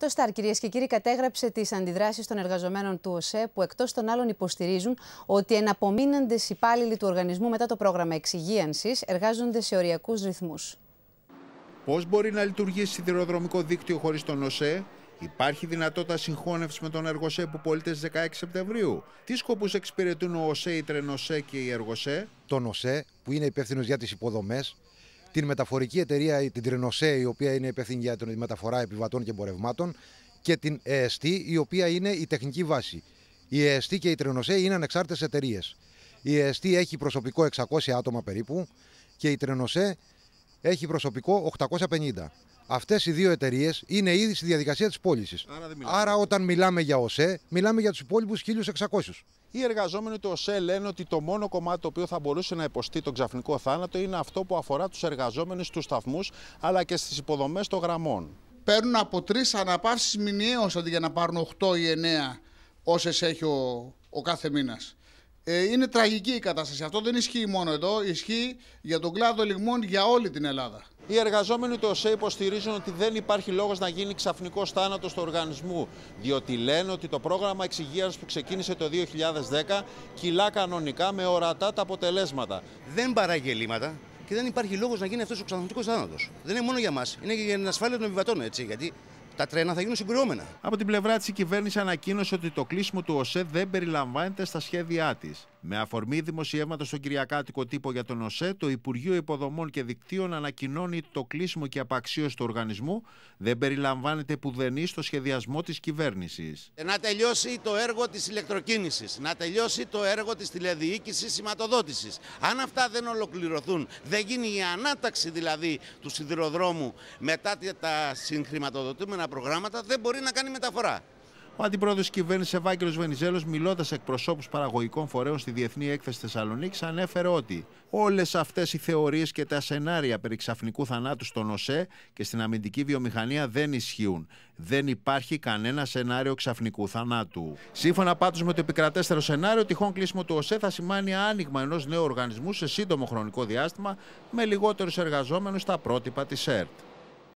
Το ΣΤΑΡ, κυρίες και κύριοι, κατέγραψε τις αντιδράσεις των εργαζομένων του ΟΣΕ, που εκτός των άλλων υποστηρίζουν ότι εναπομείναντε υπάλληλοι του οργανισμού μετά το πρόγραμμα εξυγίανσης εργάζονται σε οριακούς ρυθμούς. Πώς μπορεί να λειτουργήσει σιδηροδρομικό δίκτυο χωρίς τον ΟΣΕ, Υπάρχει δυνατότητα συγχώνευσης με τον Εργοσέ που πολίτε 16 Σεπτεμβρίου. Τι σκοπούς εξυπηρετούν ο ΟΣΕ, η Τρενοσέ και η Εργοσέ. Τον ΟΣΕ, που είναι υπεύθυνος για τις υποδομές, την μεταφορική εταιρεία, την Τρινοσέ, η οποία είναι υπεύθυνη για τη μεταφορά επιβατών και εμπορευμάτων, και την ΕΕΣΤΗ, η οποία είναι η τεχνική βάση. Η ΕΕΣΤΗ και η Τρινοσέ είναι ανεξάρτητες εταιρείες. Η ΕΕΣΤΗ έχει προσωπικό 600 άτομα περίπου και η Τρινοσέ έχει προσωπικό 850. Αυτές οι δύο εταιρείες είναι ήδη στη διαδικασία της πώλησης. Άρα, όταν μιλάμε για ΟΣΕ, μιλάμε για τους υπόλοιπους 1600. Οι εργαζόμενοι του ΟΣΕ λένε ότι το μόνο κομμάτι το οποίο θα μπορούσε να υποστεί τον ξαφνικό θάνατο είναι αυτό που αφορά τους εργαζόμενους στους σταθμούς αλλά και στις υποδομές των γραμμών. Παίρνουν από τρεις αναπαύσεις μηνιαίως αντί για να πάρουν 8 ή 9 όσες έχει ο, κάθε μήνας. Ε, είναι τραγική η κατάσταση. Αυτό δεν ισχύει μόνο εδώ, ισχύει για τον κλάδο λιγμών για όλη την Ελλάδα. Οι εργαζόμενοι του ΟΣΕ υποστηρίζουν ότι δεν υπάρχει λόγος να γίνει ξαφνικός θάνατος του οργανισμού, διότι λένε ότι το πρόγραμμα εξυγεία που ξεκίνησε το 2010 κυλά κανονικά με ορατά τα αποτελέσματα. Δεν παράγει ελλείμματα και δεν υπάρχει λόγος να γίνει αυτός ο ξαφνικός θάνατος. Δεν είναι μόνο για μας, είναι και για την ασφάλεια των επιβατών, έτσι. Γιατί τα τρένα θα γίνουν συγκρουόμενα. Από την πλευρά της, η κυβέρνηση ανακοίνωσε ότι το κλείσιμο του ΟΣΕ δεν περιλαμβάνεται στα σχέδιά της. Με αφορμή δημοσιεύματος στον Κυριακάτικο τύπο για τον ΟΣΕ, το Υπουργείο Υποδομών και Δικτύων ανακοινώνει το κλείσιμο και απαξίωση του οργανισμού δεν περιλαμβάνεται πουδενή στο σχεδιασμό της κυβέρνησης. Ε, να τελειώσει το έργο της ηλεκτροκίνησης, να τελειώσει το έργο της τηλεδιοίκησης σηματοδότησης. Αν αυτά δεν ολοκληρωθούν, δεν γίνει η ανάταξη δηλαδή του σιδηροδρόμου μετά τα συγχρηματοδοτούμενα προγράμματα, δεν μπορεί να κάνει μεταφορά. Ο αντιπρόεδρος της κυβέρνησης Ευάγγελος Βενιζέλος, μιλώντας εκ προσώπους παραγωγικών φορέων στη Διεθνή Έκθεση Θεσσαλονίκης, ανέφερε ότι όλες αυτές οι θεωρίες και τα σενάρια περί ξαφνικού θανάτου στον ΟΣΕ και στην αμυντική βιομηχανία δεν ισχύουν. Δεν υπάρχει κανένα σενάριο ξαφνικού θανάτου. Σύμφωνα πάντως με το επικρατέστερο σενάριο, τυχόν κλείσιμο του ΟΣΕ θα σημάνει άνοιγμα ενός νέου οργανισμού σε σύντομο χρονικό διάστημα με λιγότερους εργαζόμενους στα πρότυπα της ΕΡΤ.